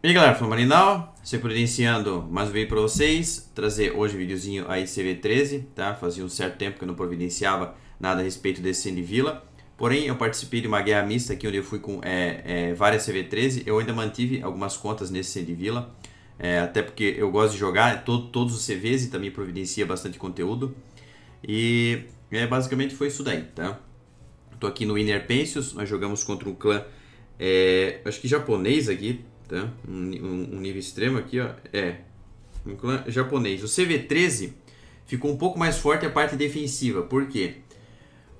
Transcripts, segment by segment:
E aí galera, Marinal, sempre iniciando mais um vídeo para vocês, trazer hoje um videozinho aí CV13, tá? Fazia um certo tempo que eu não providenciava nada a respeito desse Sandy porém eu participei de uma guerra mista aqui onde eu fui com é, é, várias CV13, eu ainda mantive algumas contas nesse Sandy é, até porque eu gosto de jogar todos os CVs e também providencia bastante conteúdo, e é basicamente foi isso daí, tá? Tô aqui no Inner Pensions, nós jogamos contra um clã, é, acho que japonês aqui, tá? Um, um nível extremo aqui, ó, é um clã japonês. O CV13 ficou um pouco mais forte a parte defensiva. Por quê?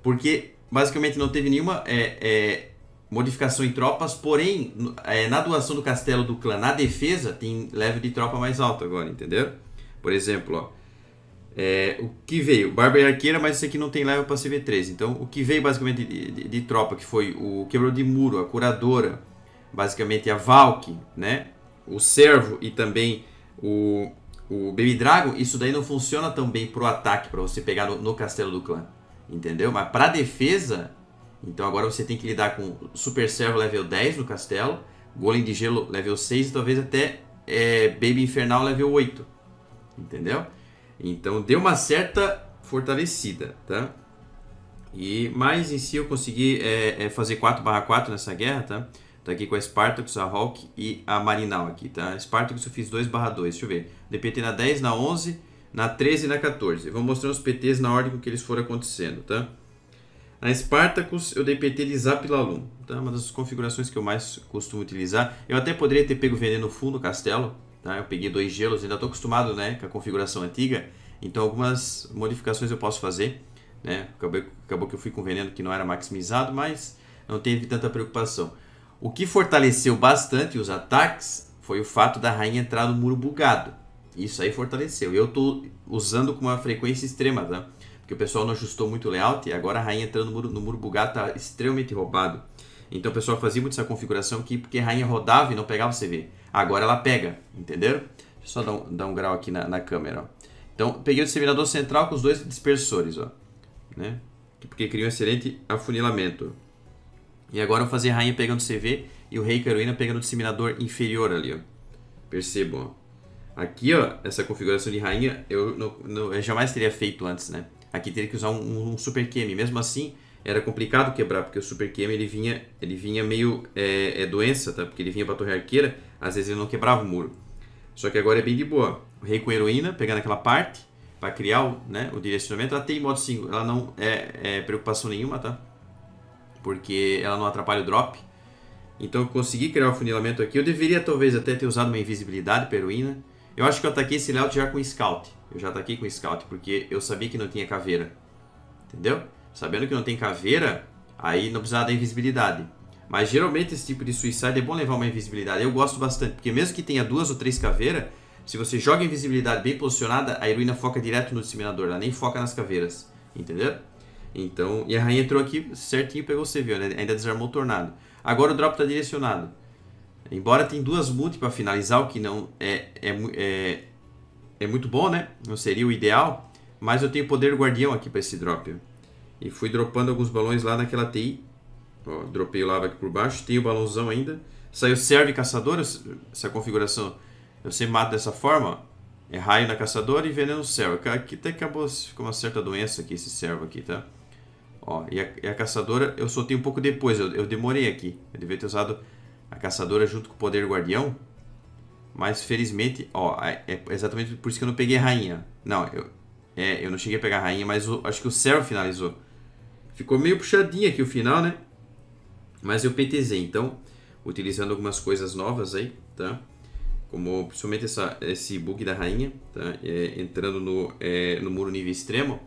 Porque basicamente não teve nenhuma é, é, modificação em tropas, porém, é, na doação do castelo do clã na defesa, tem level de tropa mais alto agora, entendeu? Por exemplo, ó. É, o que veio? e Arqueira, mas isso aqui não tem level para cv 13 Então, o que veio basicamente de, de, de tropa, que foi o Quebrou de Muro, a Curadora, basicamente a Valk, né? O Servo e também o, o Baby Dragon, isso daí não funciona tão bem pro ataque, para você pegar no, no, castelo do clã, entendeu? Mas pra defesa, então agora você tem que lidar com Super Servo level 10 no castelo, Golem de Gelo level 6 e talvez até é, Baby Infernal level 8, entendeu? Então deu uma certa fortalecida, tá? E mais em si eu consegui é, é fazer 4 barra 4 nessa guerra, tá? Tá aqui com a Spartacus, a Hulk e a Marinal aqui, tá? Spartacus eu fiz 2 barra 2, deixa eu ver. DPT na 10, na 11, na 13 e na 14. vou mostrar os PTs na ordem com que eles foram acontecendo, tá? Na Spartacus eu dei PT de Zapilalum, tá? Uma das configurações que eu mais costumo utilizar. Eu até poderia ter pego Veneno no no Castelo, tá? Eu peguei dois gelos, ainda estou acostumado, né, com a configuração antiga. Então algumas modificações eu posso fazer, né? Acabou, acabou que eu fui com Veneno que não era maximizado, mas não teve tanta preocupação. O que fortaleceu bastante os ataques foi o fato da rainha entrar no muro bugado. Isso aí fortaleceu. Eu estou usando com uma frequência extrema, tá? Porque o pessoal não ajustou muito o layout e agora a rainha entrando no muro, no muro bugado está extremamente roubado. Então o pessoal fazia muito essa configuração aqui porque a rainha rodava e não pegava você CV. Agora ela pega, entenderam? Deixa eu só dar um, dar um grau aqui na, na câmera, ó. Então, peguei o disseminador central com os dois dispersores, ó. Né? Porque cria um excelente afunilamento. E agora eu vou fazer a rainha pegando CV e o rei com heroína pegando o disseminador inferior ali, ó. Percebam, ó. Aqui, ó, essa configuração de rainha eu, não, eu jamais teria feito antes, né? Aqui teria que usar um, um, super queme. Mesmo assim, era complicado quebrar, porque o super queme, ele vinha, ele vinha meio é, é doença, tá? Porque ele vinha pra torre arqueira, às vezes ele não quebrava o muro. Só que agora é bem de boa. O rei com heroína pegando aquela parte para criar o, né, o direcionamento. Ela tem modo 5, ela não é, é preocupação nenhuma, tá? porque ela não atrapalha o drop. Então eu consegui criar o um funilamento aqui. Eu deveria talvez até ter usado uma invisibilidade peruína. Eu acho que eu ataquei esse layout já com scout. Eu já ataquei com scout porque eu sabia que não tinha caveira. Entendeu? Sabendo que não tem caveira, aí não precisava da invisibilidade. Mas geralmente esse tipo de suicide é bom levar uma invisibilidade. Eu gosto bastante, porque mesmo que tenha duas ou três caveiras, se você joga a invisibilidade bem posicionada, a heroína foca direto no disseminador, ela nem foca nas caveiras. Entendeu? Então, e a rainha entrou aqui certinho, pegou o CV, né? Ainda desarmou o tornado. Agora o drop está direcionado. Embora tem duas multi para finalizar, o que não é, é, é, é, muito bom, né? Não seria o ideal. Mas eu tenho poder guardião aqui para esse drop. E fui dropando alguns balões lá naquela TI. Ó, dropei o lava aqui por baixo. Tem o balãozão ainda. Saiu serve caçador. Essa configuração eu sei mato dessa forma. É raio na caçadora e veneno no servo. Aqui até acabou. com uma certa doença aqui esse servo aqui, tá? Ó, e a, e a caçadora eu soltei um pouco depois, eu, eu demorei aqui. Eu devia ter usado a caçadora junto com o poder guardião. Mas felizmente, ó, é exatamente por isso que eu não peguei a rainha. Não, eu, é, eu não cheguei a pegar a rainha, mas acho que o Servo finalizou. Ficou meio puxadinho aqui o final, né? Mas eu ptz então, utilizando algumas coisas novas aí, tá? Como principalmente essa, esse bug da rainha, tá? É, entrando no, é, no muro nível extremo.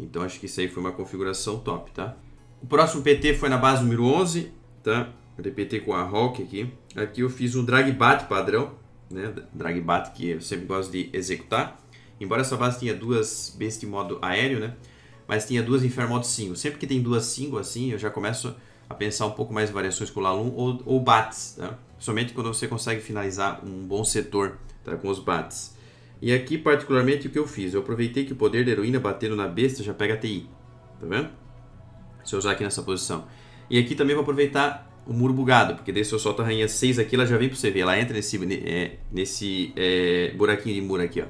Então acho que isso aí foi uma configuração top, tá? O próximo PT foi na base número 11, tá? Eu PT com a Hawk aqui. Aqui eu fiz um drag bat padrão, né? Drag bat que eu sempre gosto de executar. Embora essa base tinha duas bestas de modo aéreo, né? Mas tinha duas Inferno modo 5. Sempre que tem duas 5 assim, eu já começo a pensar um pouco mais em variações com o Lalum ou, ou bats, tá? Somente quando você consegue finalizar um bom setor tá? com os bats. E aqui, particularmente, o que eu fiz? Eu aproveitei que o poder da heroína batendo na besta já pega a TI. Tá vendo? Se eu usar aqui nessa posição. E aqui também vou aproveitar o muro bugado, porque daí se eu solto a rainha 6 aqui, ela já vem pro CV. Ela entra nesse, é, nesse é, buraquinho de muro aqui, ó.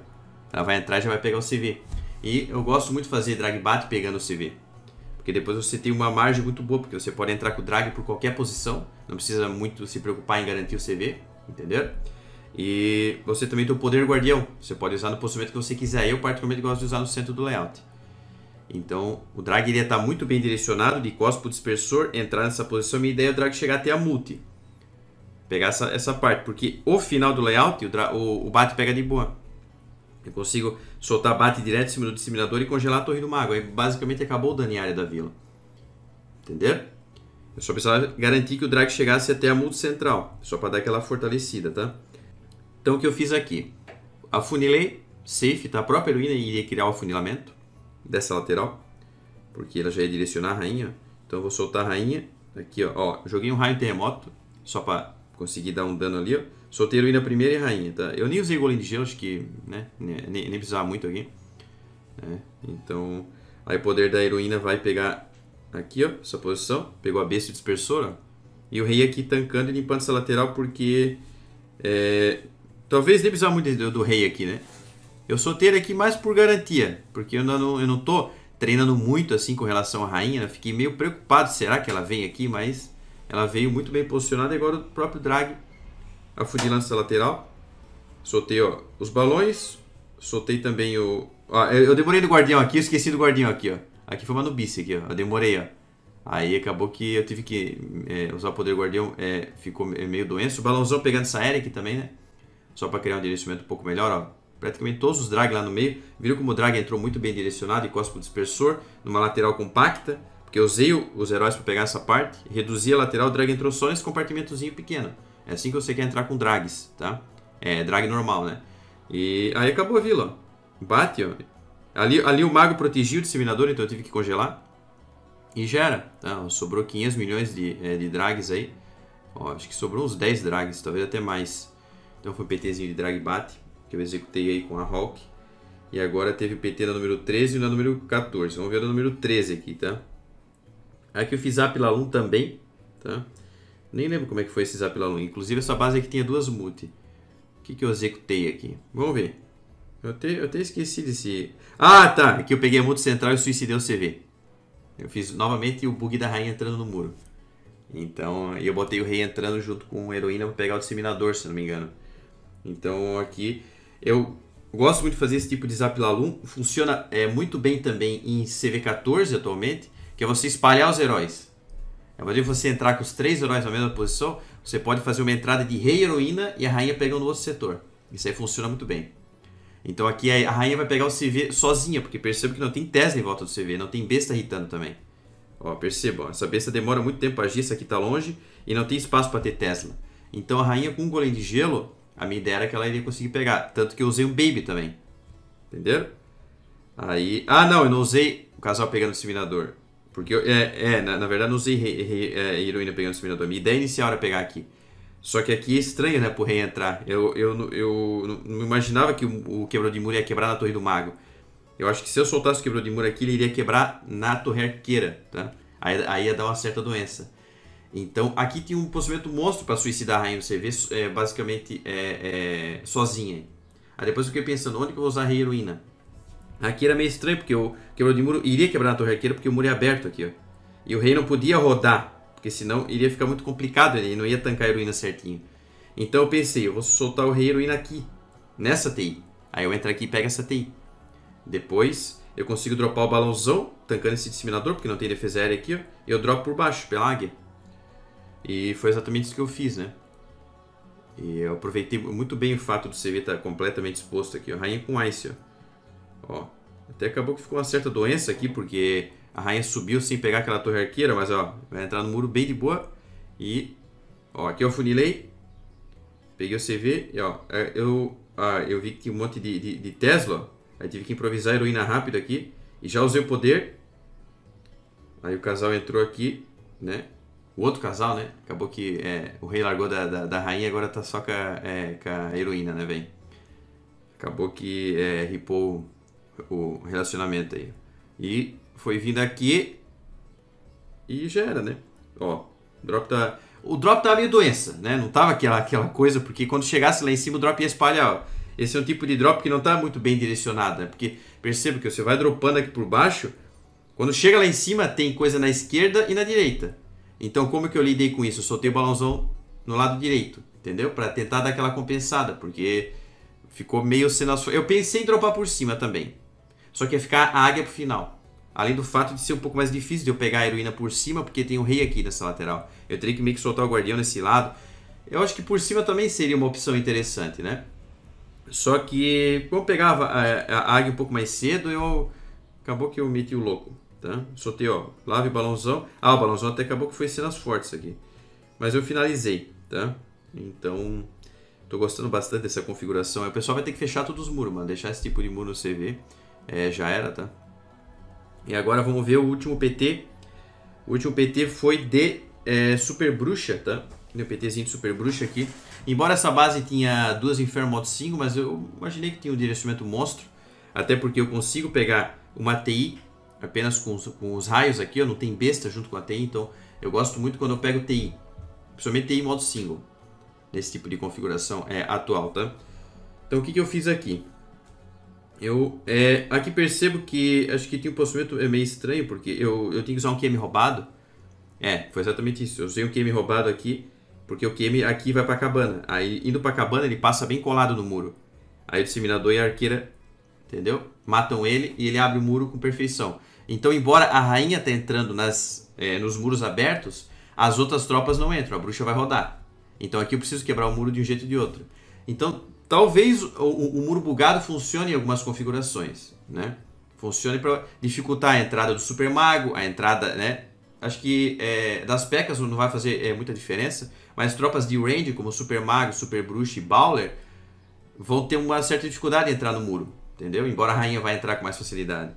Ela vai entrar e já vai pegar o CV. E eu gosto muito de fazer drag bate pegando o CV. Porque depois você tem uma margem muito boa, porque você pode entrar com o drag por qualquer posição. Não precisa muito se preocupar em garantir o CV, entendeu? E você também tem o poder guardião. Você pode usar no posicionamento que você quiser. Eu particularmente gosto de usar no centro do layout. Então o drag iria estar muito bem direcionado de costas para o dispersor, entrar nessa posição. Minha ideia é o drag chegar até a multi. Pegar essa, essa parte, porque o final do layout, o, o, o bate pega de boa. Eu consigo soltar bate direto em cima do disseminador e congelar a torre do mago. Aí basicamente acabou o dano em área da vila. Entendeu? Eu é só precisava garantir que o drag chegasse até a multi central. Só para dar aquela fortalecida, tá? Então o que eu fiz aqui? Afunilei, safe, tá? A própria heroína iria criar o afunilamento dessa lateral, porque ela já ia direcionar a rainha. Então eu vou soltar a rainha aqui, ó. ó joguei um raio terremoto, só para conseguir dar um dano ali, ó. Soltei a heroína primeira e a rainha, tá? Eu nem usei golem de gelo, acho que, né? Nem, nem precisava muito aqui. Né? Então, aí o poder da heroína vai pegar aqui, ó, essa posição. Pegou a besta dispersora, E o rei aqui tancando e limpando essa lateral porque... É, Talvez nem precisar muito do, do, rei aqui, né? Eu soltei ele aqui mais por garantia, porque eu não, eu não tô treinando muito assim com relação à rainha. Né? Fiquei meio preocupado, será que ela vem aqui? Mas ela veio muito bem posicionada. Agora o próprio drag, a fudilança lateral. Soltei ó, os balões, soltei também o... ah eu, eu demorei no guardião aqui, eu esqueci do guardião aqui, ó. Aqui foi uma nubice aqui, ó. Eu demorei, ó. Aí acabou que eu tive que é, usar o poder guardião, é, ficou meio doença. O balãozão pegando essa Eric também, né? só para criar um direcionamento um pouco melhor, ó. Praticamente todos os drag lá no meio. Viram como o drag entrou muito bem direcionado e o dispersor, numa lateral compacta, porque eu usei os heróis para pegar essa parte, reduzi a lateral, o drag entrou só nesse compartimentozinho pequeno. É assim que você quer entrar com drags, tá? É, drag normal, né? E aí acabou a vila, ó. Bate, ó. Ali, ali o mago protegiu o disseminador, então eu tive que congelar. E gera. Tá? Sobrou 500 milhões de, é, de drags aí. Ó, acho que sobrou uns 10 drags, talvez até mais. Então foi um PTzinho de drag Bat, que eu executei aí com a Hawk. E agora teve PT na número 13 e na número 14. Vamos ver na número 13 aqui, tá? Aqui eu fiz Zap Lalum também, tá? Nem lembro como é que foi esse Zap Lalum. Inclusive essa base aqui tinha duas multi. O que, que eu executei aqui? Vamos ver. Eu até, eu até esqueci desse... Ah, tá! Aqui é eu peguei a multi central e suicidei o CV. Eu fiz novamente o bug da rainha entrando no muro. Então, eu botei o rei entrando junto com a heroína pra pegar o disseminador, se não me engano. Então aqui eu gosto muito de fazer esse tipo de zap Lalum. Funciona é, muito bem também em CV14 atualmente, que é você espalhar os heróis. É maneira você entrar com os três heróis na mesma posição, você pode fazer uma entrada de rei e heroína e a rainha pegando outro setor. Isso aí funciona muito bem. Então aqui a rainha vai pegar o CV sozinha, porque perceba que não tem Tesla em volta do CV, não tem besta irritando também. Ó, percebam, essa besta demora muito tempo a agir, essa aqui tá longe e não tem espaço para ter Tesla. Então a rainha com um golem de gelo, a minha ideia era que ela iria conseguir pegar. Tanto que eu usei um Baby também. Entenderam? Aí... Ah, não, eu não usei o casal pegando o seminador. Porque eu, é, é na, na, verdade, não usei a rei, é, heroína pegando o seminador. Minha ideia inicial era pegar aqui. Só que aqui é estranho, né, pro rei entrar. Eu, eu, eu não imaginava que o, o quebra de muro ia quebrar na torre do mago. Eu acho que se eu soltasse o quebra de muro aqui, ele iria quebrar na torre arqueira, tá? Aí, aí ia dar uma certa doença. Então, aqui tinha um posicionamento monstro para suicidar a rainha do CV, é, basicamente é, é, sozinha. Aí depois eu fiquei pensando, onde que eu vou usar a heroína? Aqui era meio estranho, porque o quebrador de muro iria quebrar a torre arqueira, porque o muro é aberto aqui, ó. E o rei não podia rodar, porque senão iria ficar muito complicado, ele não ia tancar a heroína certinho. Então eu pensei, eu vou soltar o rei heroína aqui, nessa TI. Aí eu entro aqui e pego essa TI. Depois eu consigo dropar o balãozão, tancando esse disseminador, porque não tem defesa aérea aqui, ó. E eu dropo por baixo, pela águia. E foi exatamente isso que eu fiz, né? E eu aproveitei muito bem o fato do CV estar tá completamente exposto aqui, ó. Rainha com Ice, ó. ó. Até acabou que ficou uma certa doença aqui, porque a rainha subiu sem pegar aquela torre arqueira, mas ó, vai entrar no muro bem de boa. E, ó, aqui eu funilei. Peguei o CV e ó, é, eu, ah, eu vi que tinha um monte de, de, de Tesla. Aí tive que improvisar a heroína rápido aqui. E já usei o poder. Aí o casal entrou aqui, né? o outro casal, né? Acabou que é, o rei largou da, da, da, rainha agora tá só com a, é, com a heroína, né, velho? Acabou que é, ripou o relacionamento aí. E foi vindo aqui e já era, né? Ó, drop tá. O drop tava tá meio doença, né? Não tava aquela, aquela coisa, porque quando chegasse lá em cima o drop ia espalhar, ó. Esse é um tipo de drop que não tá muito bem direcionado, né? Porque perceba que você vai dropando aqui por baixo, quando chega lá em cima tem coisa na esquerda e na direita. Então, como é que eu lidei com isso? Eu soltei o balãozão no lado direito, entendeu? Para tentar dar aquela compensada, porque ficou meio sendo as... Eu pensei em dropar por cima também. Só que ia ficar a águia pro final. Além do fato de ser um pouco mais difícil de eu pegar a heroína por cima, porque tem o um rei aqui nessa lateral. Eu teria que meio que soltar o guardião nesse lado. Eu acho que por cima também seria uma opção interessante, né? Só que como eu pegava a, eh, a águia um pouco mais cedo, eu acabou que eu meti o louco. Tá? Soltei, ó, lave o balãozão. Ah, o balãozão até acabou que foi cenas fortes aqui. Mas eu finalizei, tá? Então, tô gostando bastante dessa configuração. O pessoal vai ter que fechar todos os muros, mano. Deixar esse tipo de muro no CV. É, já era, tá? E agora vamos ver o último PT. O último PT foi de é, Super Bruxa, tá? Meu PTzinho de Super Bruxa aqui. Embora essa base tinha duas Inferno Mod 5, mas eu imaginei que tinha um direcionamento monstro. Até porque eu consigo pegar uma TI apenas com os, com os raios aqui, ó, não tem besta junto com a TI, então eu gosto muito quando eu pego TI, principalmente TI em modo single, nesse tipo de configuração é, atual, tá? Então o que, que eu fiz aqui? Eu é, aqui percebo que acho que tem um posicionamento é meio estranho, porque eu, eu tenho que usar um QM roubado. É, foi exatamente isso. Eu usei um QM roubado aqui, porque o QM aqui vai para a cabana. Aí indo para a cabana ele passa bem colado no muro. Aí o disseminador e a arqueira entendeu? Matam ele e ele abre o muro com perfeição. Então, embora a rainha tá entrando nas, é, nos muros abertos, as outras tropas não entram, a bruxa vai rodar. Então aqui eu preciso quebrar o muro de um jeito ou de outro. Então, talvez o, o, o muro bugado funcione em algumas configurações, né? Funcione para dificultar a entrada do super mago, a entrada, né? Acho que é, das pecas não vai fazer é, muita diferença, mas tropas de range como super mago, super Bruxa e bowler vão ter uma certa dificuldade de entrar no muro entendeu? Embora a rainha vai entrar com mais facilidade.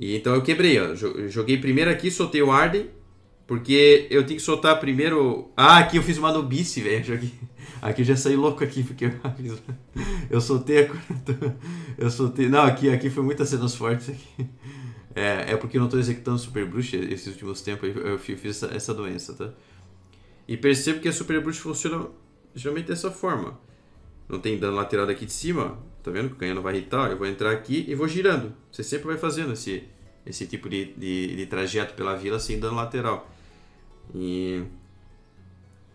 E então eu quebrei, ó. Joguei primeiro aqui, soltei o Arden, porque eu tinha que soltar primeiro. Ah, aqui eu fiz uma nobice, velho. Joguei... Aqui eu já saí louco aqui, porque eu, eu soltei a Eu soltei. Não, aqui, aqui foi muitas cenas fortes aqui. É, é porque eu não estou executando Super Bruxa esses últimos tempos, eu fiz essa, essa doença, tá? E percebo que a Super Bruxa funciona geralmente dessa forma. Não tem dano lateral daqui de cima, Tá vendo que o canhão não vai irritar? Eu vou entrar aqui e vou girando. Você sempre vai fazendo esse, esse tipo de, de, de trajeto pela vila sem dano lateral. E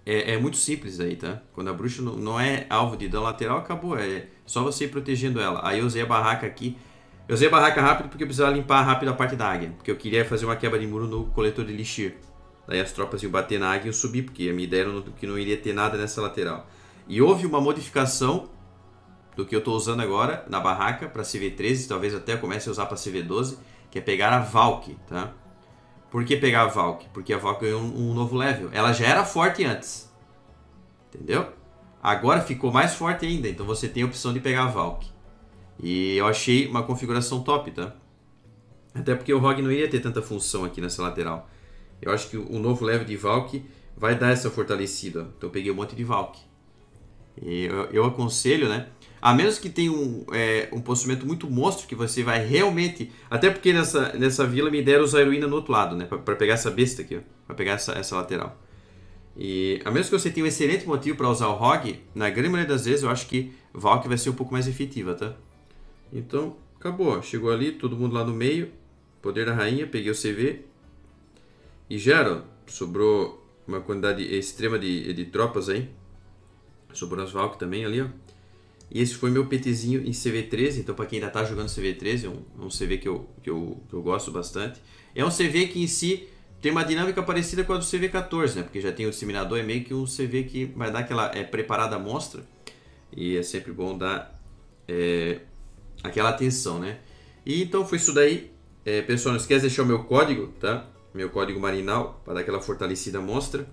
é, é, muito simples aí, tá? Quando a bruxa não, não é alvo de dano lateral, acabou. É só você ir protegendo ela. Aí eu usei a barraca aqui. Eu usei a barraca rápido porque eu precisava limpar rápido a parte da águia. Porque eu queria fazer uma quebra de muro no coletor de lixir. Daí as tropas iam bater na águia e eu subi, porque a minha ideia era que não iria ter nada nessa lateral. E houve uma modificação do que eu estou usando agora na barraca para CV13, talvez até eu comece a usar para CV12, que é pegar a Valk, tá? Por que pegar a Valk? Porque a Valk ganhou um, um novo level. Ela já era forte antes, entendeu? Agora ficou mais forte ainda, então você tem a opção de pegar a Valk. E eu achei uma configuração top, tá? Até porque o Rogue não iria ter tanta função aqui nessa lateral. Eu acho que o novo level de Valk vai dar essa fortalecida. Então eu peguei um monte de Valk. E eu, eu aconselho, né? a menos que tenha um, é, um posicionamento muito monstro que você vai realmente. Até porque nessa, nessa vila me deram usar heroína no outro lado, né? Pra, pra, pegar essa besta aqui, ó. Pra pegar essa, essa lateral. E a menos que você tenha um excelente motivo para usar o Rog, na grande maioria das vezes eu acho que Valk vai ser um pouco mais efetiva, tá? Então, acabou. Ó. Chegou ali, todo mundo lá no meio. Poder da rainha, peguei o CV. E gera, sobrou uma quantidade extrema de, de tropas aí. Sobrou as Valk também ali, ó. E esse foi meu PTzinho em CV13, então para quem ainda tá jogando CV13, é um, é um CV que eu, que, eu, que eu gosto bastante. É um CV que em si tem uma dinâmica parecida com a do CV14, né? Porque já tem o disseminador, é meio que um CV que vai dar aquela é, preparada amostra. E é sempre bom dar é, aquela atenção, né? E então foi isso daí. É, pessoal, não esquece de deixar o meu código, tá? Meu código marinal, para dar aquela fortalecida amostra.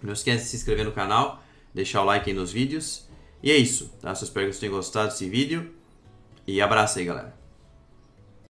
Não esquece de se inscrever no canal, deixar o like nos vídeos. E é isso, tá? espero que vocês tenham gostado desse vídeo. E abraço aí, galera.